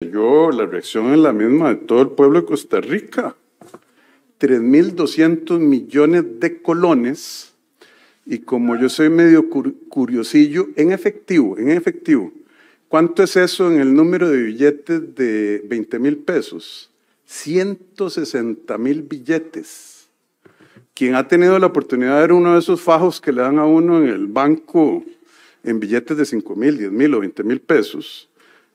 Yo, la reacción es la misma de todo el pueblo de Costa Rica. 3.200 millones de colones y como yo soy medio curiosillo, en efectivo, en efectivo, ¿cuánto es eso en el número de billetes de 20 mil pesos? 160 mil billetes. Quien ha tenido la oportunidad de ver uno de esos fajos que le dan a uno en el banco en billetes de 5 mil, 10 mil o 20 mil pesos,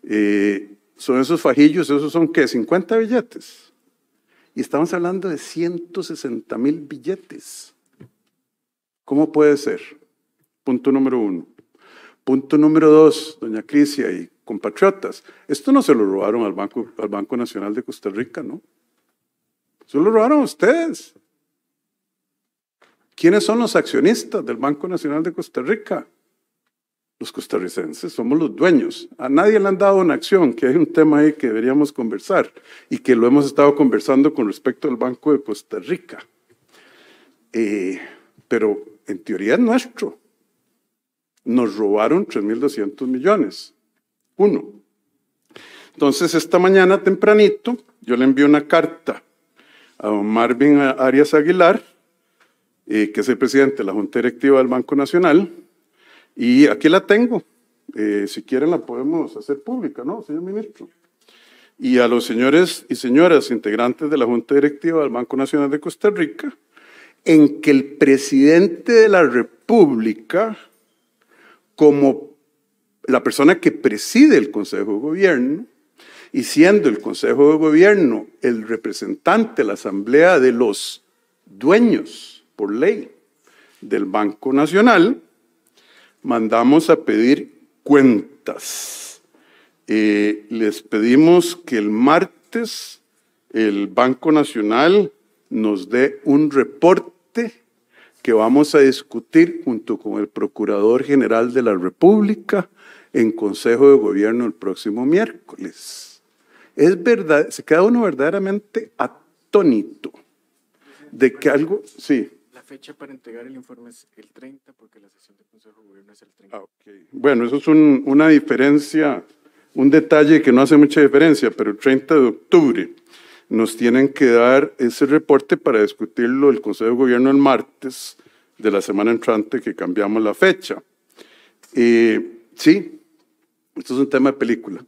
eh, son esos fajillos, esos son qué, 50 billetes. Y estamos hablando de 160 mil billetes. ¿Cómo puede ser? Punto número uno. Punto número dos, doña Crisia y compatriotas, esto no se lo robaron al Banco, al Banco Nacional de Costa Rica, ¿no? Se lo robaron a ustedes. ¿Quiénes son los accionistas del Banco Nacional de Costa Rica? los costarricenses somos los dueños. A nadie le han dado una acción, que hay un tema ahí que deberíamos conversar y que lo hemos estado conversando con respecto al Banco de Costa Rica. Eh, pero en teoría es nuestro. Nos robaron 3.200 millones. Uno. Entonces, esta mañana tempranito, yo le envié una carta a Marvin Arias Aguilar, eh, que es el presidente de la Junta Directiva del Banco Nacional, y aquí la tengo. Eh, si quieren la podemos hacer pública, ¿no, señor ministro? Y a los señores y señoras integrantes de la Junta Directiva del Banco Nacional de Costa Rica, en que el presidente de la República, como la persona que preside el Consejo de Gobierno, y siendo el Consejo de Gobierno el representante de la Asamblea de los dueños por ley del Banco Nacional, mandamos a pedir cuentas. Eh, les pedimos que el martes el Banco Nacional nos dé un reporte que vamos a discutir junto con el Procurador General de la República en Consejo de Gobierno el próximo miércoles. Es verdad, se queda uno verdaderamente atónito de que algo, sí fecha para entregar el informe es el 30 porque la sesión del Consejo de Gobierno es el 30. Ah, bueno, eso es una diferencia, un detalle que no hace mucha diferencia, pero el 30 de octubre nos tienen que dar ese reporte para discutirlo el Consejo de Gobierno el martes de la semana entrante que cambiamos la fecha. Eh, sí, esto es un tema de película.